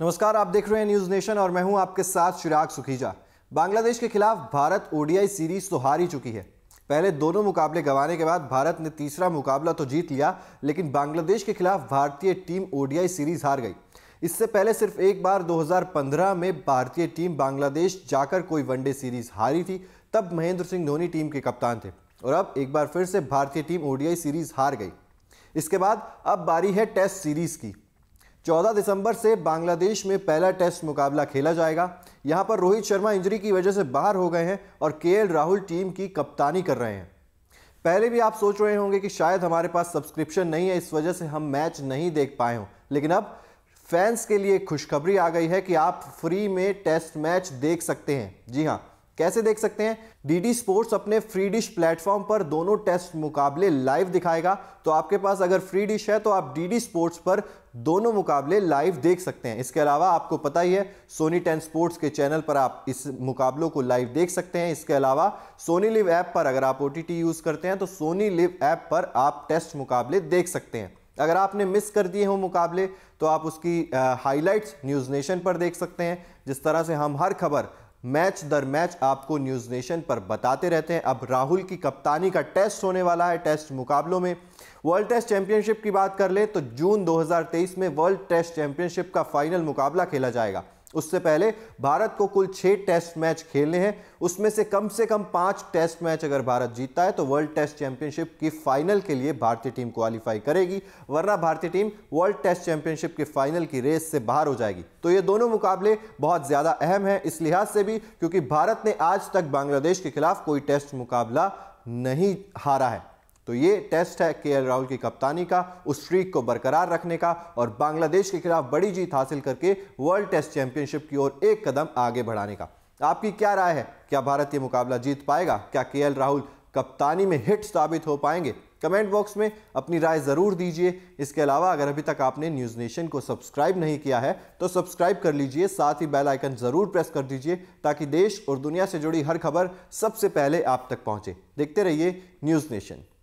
नमस्कार आप देख रहे हैं न्यूज नेशन और मैं हूं आपके साथ चिराग सुखीजा बांग्लादेश के खिलाफ भारत ओडीआई सीरीज तो हार ही चुकी है पहले दोनों मुकाबले गंवाने के बाद भारत ने तीसरा मुकाबला तो जीत लिया लेकिन बांग्लादेश के खिलाफ भारतीय टीम ओडीआई सीरीज हार गई इससे पहले सिर्फ एक बार 2015 में भारतीय टीम बांग्लादेश जाकर कोई वनडे सीरीज हारी थी तब महेंद्र सिंह धोनी टीम के कप्तान थे और अब एक बार फिर से भारतीय टीम ओडीआई सीरीज हार गई इसके बाद अब बारी है टेस्ट सीरीज की 14 दिसंबर से बांग्लादेश में पहला टेस्ट मुकाबला खेला जाएगा यहां पर रोहित शर्मा इंजरी की वजह से बाहर हो गए हैं और के राहुल टीम की कप्तानी कर रहे हैं पहले भी आप सोच रहे होंगे कि शायद हमारे पास सब्सक्रिप्शन नहीं है इस वजह से हम मैच नहीं देख पाए हों लेकिन अब फैंस के लिए खुशखबरी आ गई है कि आप फ्री में टेस्ट मैच देख सकते हैं जी हाँ कैसे देख सकते हैं डीडी स्पोर्ट्स अपने फ्री डिश प्लेटफॉर्म पर दोनों टेस्ट मुकाबले लाइव दिखाएगा तो आपके पास अगर फ्री डिश है तो आप डीडी स्पोर्ट्स पर दोनों मुकाबले लाइव देख सकते हैं इसके अलावा आपको पता ही है सोनी टेन स्पोर्ट्स के चैनल पर आप इस मुकाबलों को लाइव देख सकते हैं इसके अलावा सोनी लिव ऐप पर अगर आप ओ यूज़ करते हैं तो सोनी लिव ऐप पर आप टेस्ट मुकाबले देख सकते हैं अगर आपने मिस कर दिए हो मुकाबले तो आप उसकी हाईलाइट्स न्यूज़ नेशन पर देख सकते हैं जिस तरह से हम हर खबर मैच दर मैच आपको न्यूज़ नेशन पर बताते रहते हैं अब राहुल की कप्तानी का टेस्ट होने वाला है टेस्ट मुकाबलों में वर्ल्ड टेस्ट चैंपियनशिप की बात कर ले तो जून 2023 में वर्ल्ड टेस्ट चैंपियनशिप का फाइनल मुकाबला खेला जाएगा उससे पहले भारत को कुल छः टेस्ट मैच खेलने हैं उसमें से कम से कम पाँच टेस्ट मैच अगर भारत जीतता है तो वर्ल्ड टेस्ट चैंपियनशिप की फाइनल के लिए भारतीय टीम क्वालिफाई करेगी वरना भारतीय टीम वर्ल्ड टेस्ट चैंपियनशिप के फाइनल की रेस से बाहर हो जाएगी तो ये दोनों मुकाबले बहुत ज़्यादा अहम है इस लिहाज से भी क्योंकि भारत ने आज तक बांग्लादेश के खिलाफ कोई टेस्ट मुकाबला नहीं हारा है तो ये टेस्ट है के राहुल की कप्तानी का उस स्ट्रीक को बरकरार रखने का और बांग्लादेश के खिलाफ बड़ी जीत हासिल करके वर्ल्ड टेस्ट चैंपियनशिप की ओर एक कदम आगे बढ़ाने का आपकी क्या राय है क्या भारत ये मुकाबला जीत पाएगा क्या के राहुल कप्तानी में हिट साबित हो पाएंगे कमेंट बॉक्स में अपनी राय ज़रूर दीजिए इसके अलावा अगर अभी तक आपने न्यूज़ नेशन को सब्सक्राइब नहीं किया है तो सब्सक्राइब कर लीजिए साथ ही बेल आइकन ज़रूर प्रेस कर दीजिए ताकि देश और दुनिया से जुड़ी हर खबर सबसे पहले आप तक पहुंचे देखते रहिए न्यूज़ नेशन